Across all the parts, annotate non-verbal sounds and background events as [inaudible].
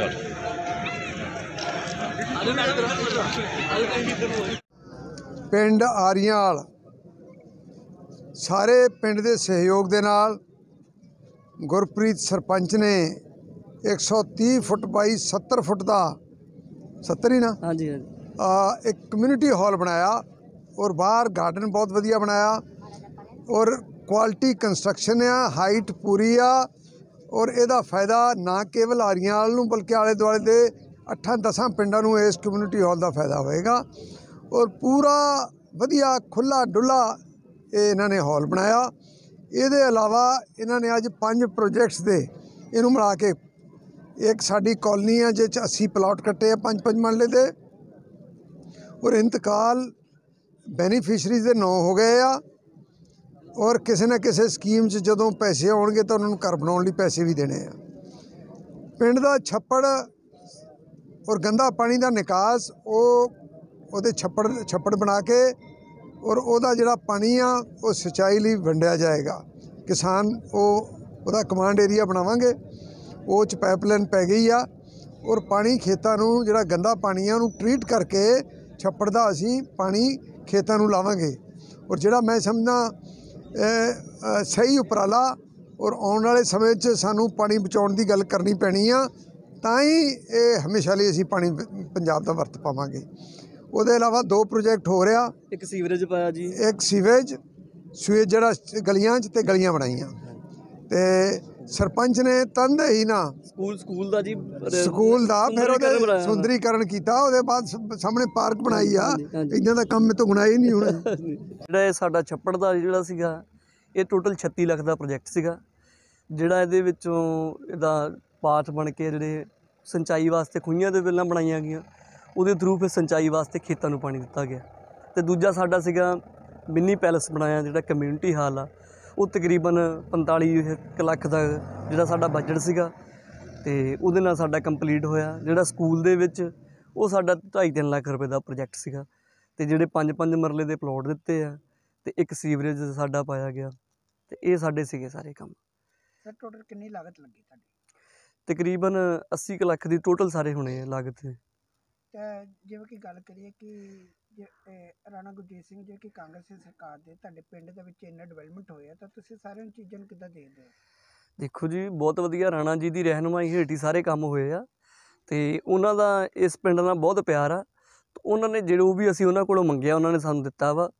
ਚਲ ਪਿੰਡ ਵਾਲ ਸਾਰੇ ਪਿੰਡ ਦੇ ਸਹਿਯੋਗ ਦੇ ਨਾਲ ਗੁਰਪ੍ਰੀਤ ਸਰਪੰਚ ਨੇ 130 ਫੁੱਟ ਬਾਈ 70 ਫੁੱਟ ਦਾ 70 ਹੀ ਨਾ ਹਾਂਜੀ ਹਾਂਜੀ ਇੱਕ ਕਮਿਊਨਿਟੀ ਹਾਲ ਬਣਾਇਆ ਔਰ ਬਾਹਰ ਗਾਰਡਨ ਬਹੁਤ ਵਧੀਆ ਬਣਾਇਆ ਔਰ ਕੁਆਲਿਟੀ ਕੰਸਟਰਕਸ਼ਨ ਆ ਹਾਈਟ ਪੂਰੀ ਆ ਔਰ ਇਹਦਾ ਫਾਇਦਾ ਨਾ ਕੇਵਲ ਆਰੀਆਂ ਵਾਲ ਨੂੰ ਬਲਕਿ ਆਲੇ ਦੁਆਲੇ ਦੇ 8 ਦਸਾਂ ਪਿੰਡਾਂ ਨੂੰ ਇਸ ਕਮਿਊਨਿਟੀ ਹਾਲ ਦਾ ਫਾਇਦਾ ਹੋਏਗਾ ਔਰ ਪੂਰਾ ਵਧੀਆ ਖੁੱਲਾ ਡੁੱਲਾ ਇਹ ਇਹਨਾਂ ਨੇ ਹਾਲ ਬਣਾਇਆ ਇਹਦੇ ਇਲਾਵਾ ਇਹਨਾਂ ਨੇ ਅੱਜ ਪੰਜ ਪ੍ਰੋਜੈਕਟਸ ਦੇ ਇਹਨੂੰ ਮਿਲਾ ਕੇ ਇੱਕ ਸਾਡੀ ਕਲੋਨੀ ਆ ਜਿਹਦੇ 'ਚ 80 ਪਲਾਟ ਕੱਟੇ ਆ ਪੰਜ ਪੰਜ ਮੰਡਲੇ ਦੇ ਔਰ ਇੰਤਕਾਲ ਬੈਨੀਫੀਸ਼ਰੀਜ਼ ਦੇ ਨਾਂ ਹੋ ਗਏ ਆ ਔਰ ਕਿਸੇ ਨਾ ਕਿਸੇ ਸਕੀਮ 'ਚ ਜਦੋਂ ਪੈਸੇ ਆਉਣਗੇ ਤਾਂ ਉਹਨਾਂ ਨੂੰ ਘਰ ਬਣਾਉਣ ਲਈ ਪੈਸੇ ਵੀ ਦੇਣੇ ਆ ਪਿੰਡ ਦਾ ਛੱਪੜ ਔਰ ਗੰਦਾ ਪਾਣੀ ਦਾ ਨਿਕਾਸ ਉਹ ਉਹਦੇ ਛੱਪੜ ਛੱਪੜ ਬਣਾ ਕੇ ਔਰ ਉਹਦਾ ਜਿਹੜਾ ਪਾਣੀ ਆ ਉਹ ਸਿੰਚਾਈ ਲਈ ਵੰਡਿਆ ਜਾਏਗਾ ਕਿਸਾਨ ਉਹ ਉਹਦਾ ਕਮਾਂਡ ਏਰੀਆ ਬਣਾਵਾਂਗੇ ਉਹ ਚ ਪਾਈਪਲਾਈਨ ਪੈ ਗਈ ਆ ਔਰ ਪਾਣੀ ਖੇਤਾਂ ਨੂੰ ਜਿਹੜਾ ਗੰਦਾ ਪਾਣੀ ਆ ਉਹਨੂੰ ਟ੍ਰੀਟ ਕਰਕੇ ਛੱਪੜ ਦਾ ਅਸੀਂ ਪਾਣੀ ਖੇਤਾਂ ਨੂੰ ਲਾਵਾਂਗੇ ਔਰ ਜਿਹੜਾ ਮੈਂ ਸਮਝਦਾ ਸਹੀ ਉਪਰਾਲਾ ਔਰ ਆਉਣ ਵਾਲੇ ਸਮੇਂ 'ਚ ਸਾਨੂੰ ਪਾਣੀ ਬਚਾਉਣ ਦੀ ਗੱਲ ਕਰਨੀ ਪੈਣੀ ਆ ਤਾਂ ਹੀ ਇਹ ਹਮੇਸ਼ਾ ਲਈ ਅਸੀਂ ਪਾਣੀ ਪੰਜਾਬ ਦਾ ਵਰਤ ਪਾਵਾਂਗੇ ਉਹਦੇ ਇਲਾਵਾ ਦੋ ਪ੍ਰੋਜੈਕਟ ਹੋ ਰਿਹਾ ਇੱਕ ਸੀਵਰੇਜ ਪਾਇਆ ਜੀ ਇੱਕ ਸੀਵੇਜ ਸੂਏ ਜਿਹੜਾ ਗਲੀਆਂ 'ਚ ਤੇ ਗਲੀਆਂ ਬਣਾਈਆਂ ਤੇ ਸਰਪੰਚ ਨੇ ਹੀ ਨਾ ਸਕੂਲ ਸਕੂਲ ਦਾ ਜੀ ਸਕੂਲ ਦਾ ਫਿਰ ਉਹਦੇ ਸੁੰਦਰੀਕਰਨ ਕੀਤਾ ਉਹਦੇ ਬਾਅਦ ਸਾਹਮਣੇ ਪਾਰਕ ਬਣਾਈ ਆ ਇਦਾਂ ਦਾ ਕੰਮ ਮੇਤੋਂ ਗੁਣਾਈ ਹੀ ਨਹੀਂ ਹੋਣਾ [laughs] ਜਿਹੜਾ ਇਹ ਸਾਡਾ ਛੱਪੜ ਦਾ ਜਿਹੜਾ ਸੀਗਾ ਇਹ ਟੋਟਲ 36 ਲੱਖ ਦਾ ਪ੍ਰੋਜੈਕਟ ਸੀਗਾ ਜਿਹੜਾ ਇਹਦੇ ਵਿੱਚੋਂ ਇਹਦਾ ਪਾਠ ਬਣ ਕੇ ਜਿਹੜੇ ਸਿੰਚਾਈ ਵਾਸਤੇ ਖੂਹੀਆਂ ਦੇ ਬਿੱਲਾਂ ਬਣਾਈਆਂ ਗਈਆਂ ਉਹਦੇ ਥਰੂ ਫਿਰ ਸਿੰਚਾਈ ਵਾਸਤੇ ਖੇਤਾਂ ਨੂੰ ਪਾਣੀ ਦਿੱਤਾ ਗਿਆ ਤੇ ਦੂਜਾ ਸਾਡਾ ਸੀਗਾ ਮਿੰਨੀ ਪੈਲਸ ਬਣਾਇਆ ਜਿਹੜਾ ਕਮਿਊਨਿਟੀ ਹਾਲ ਆ ਉਹ ਤਕਰੀਬਨ 45 ਲੱਖ ਦਾ ਜਿਹੜਾ ਸਾਡਾ ਬਜਟ ਸੀਗਾ ਤੇ ਉਹਦੇ ਨਾਲ ਸਾਡਾ ਕੰਪਲੀਟ ਹੋਇਆ ਜਿਹੜਾ ਸਕੂਲ ਦੇ ਵਿੱਚ ਉਹ ਸਾਡਾ 2.5 ਲੱਖ ਰੁਪਏ ਦਾ ਪ੍ਰੋਜੈਕਟ ਸੀਗਾ ਤੇ ਜਿਹੜੇ 5-5 ਮਰਲੇ ਦੇ ਪਲਾਟ ਦਿੱਤੇ ਆ ਤੇ ਇੱਕ ਸੀਵਰੇਜ ਸਾਡਾ ਪਾਇਆ ਗਿਆ ਤੇ ਇਹ ਸਾਡੇ ਸੀਗੇ ਸਾਰੇ ਕੰਮ ਸਰ ਟੋਟਲ ਕਿੰਨੀ ਲਾਗਤ ਲੱਗੀ ਤੁਹਾਡੀ ਤਕਰੀਬਨ 80 ਲੱਖ ਦੀ ਟੋਟਲ ਸਾਰੇ ਹੋਣੇ ਆ ਲਾਗਤ ਤਾਂ ਜਿਵੇਂ ਕਿ ਗੱਲ ਕਰੀਏ ਕਿ ਜ ਰਾਣਾ ਗੁਰਜੀਤ ਸਿੰਘ ਜੀ ਕਿ ਕਾਂਗਰਸ ਦੀ ਸਰਕਾਰ ਦੇ ਤੁਹਾਡੇ ਪਿੰਡ ਦੇ ਵਿੱਚ ਇੰਨਾ ਡਿਵੈਲਪਮੈਂਟ ਹੋਇਆ ਤਾਂ ਤੁਸੀਂ ਸਾਰੀਆਂ ਚੀਜ਼ਾਂ ਨੂੰ ਕਿੱਦਾਂ ਦੇਖਦੇ ਹੋ ਦੇਖੋ ਜੀ ਬਹੁਤ ਵਧੀਆ ਰਾਣਾ ਜੀ ਦੀ ਰਹਿਨਮਾਈ ਹੇਠ ਹੀ ਸਾਰੇ ਕੰਮ ਹੋਏ ਆ ਤੇ ਉਹਨਾਂ ਦਾ ਇਸ ਪਿੰਡ ਨਾਲ ਬਹੁਤ ਪਿਆਰ ਆ ਉਹਨਾਂ ਨੇ ਜਿਹੜੋ ਵੀ ਅਸੀਂ ਉਹਨਾਂ ਕੋਲੋਂ ਮੰਗਿਆ ਉਹਨਾਂ ਨੇ ਸਾਨੂੰ ਦਿੱਤਾ ਵਾ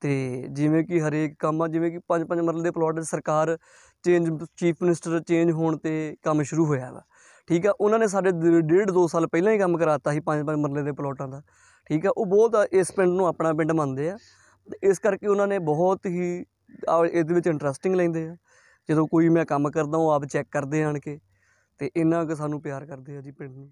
ਤੇ ਜਿਵੇਂ ਕਿ ਹਰੇਕ ਕੰਮ ਆ ਜਿਵੇਂ ਕਿ ਪੰਜ ਪੰਜ ਮਰਲੇ ਦੇ ਪਲਾਟ ਸਰਕਾਰ ਚੇਂਜ ਚੀਫ ਮਿਨਿਸਟਰ ਚੇਂਜ ਹੋਣ ਤੇ ਕੰਮ ਸ਼ੁਰੂ ਹੋਇਆ ਵਾ ਠੀਕ ਆ ਉਹਨਾਂ ਨੇ ਸਾਡੇ ਡੇਢ 2 ਸਾਲ ਪਹਿਲਾਂ ਹੀ ਕੰਮ ਕਰਾਤਾ ਸੀ ਪੰਜ ਪੰਜ ਮਰਲੇ ਦੇ ਪਲਾਟਾਂ ਦਾ ਠੀਕ ਆ ਉਹ ਬਹੁਤ ਇਸ ਪਿੰਡ ਨੂੰ ਆਪਣਾ ਪਿੰਡ ਮੰਨਦੇ ਆ ਇਸ ਕਰਕੇ ਉਹਨਾਂ ਨੇ ਬਹੁਤ ਹੀ ਇਹਦੇ ਵਿੱਚ ਇੰਟਰਸਟਿੰਗ ਲੈਂਦੇ ਆ ਜਦੋਂ ਕੋਈ ਮੈਂ ਕੰਮ ਕਰਦਾ ਉਹ ਆਪ ਚੈੱਕ ਕਰਦੇ ਆਣ ਕੇ ਤੇ ਇੰਨਾ ਕਿ ਸਾਨੂੰ ਪਿਆਰ ਕਰਦੇ ਆ ਜੀ ਪਿੰਡ ਨੂੰ